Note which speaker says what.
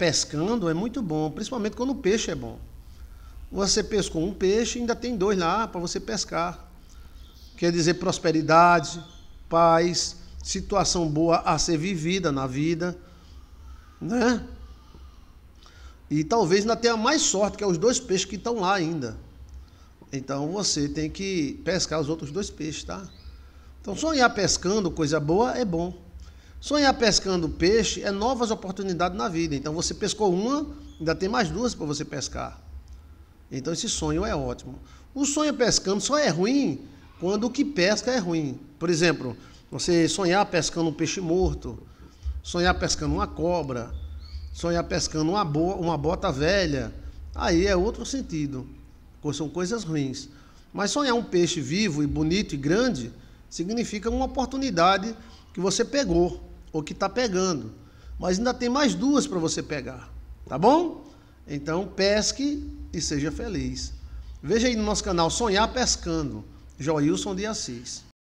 Speaker 1: pescando é muito bom, principalmente quando o peixe é bom. Você pescou um peixe, ainda tem dois lá para você pescar. Quer dizer prosperidade, paz, situação boa a ser vivida na vida, né? E talvez ainda tenha mais sorte que é os dois peixes que estão lá ainda. Então você tem que pescar os outros dois peixes, tá? Então sonhar pescando coisa boa é bom. Sonhar pescando peixe é novas oportunidades na vida. Então você pescou uma, ainda tem mais duas para você pescar. Então esse sonho é ótimo. O sonho pescando só é ruim quando o que pesca é ruim. Por exemplo, você sonhar pescando um peixe morto, sonhar pescando uma cobra, sonhar pescando uma, bo uma bota velha, aí é outro sentido. São coisas ruins. Mas sonhar um peixe vivo e bonito e grande significa uma oportunidade que você pegou o que está pegando. Mas ainda tem mais duas para você pegar, tá bom? Então pesque e seja feliz. Veja aí no nosso canal Sonhar Pescando, Joilson de Assis.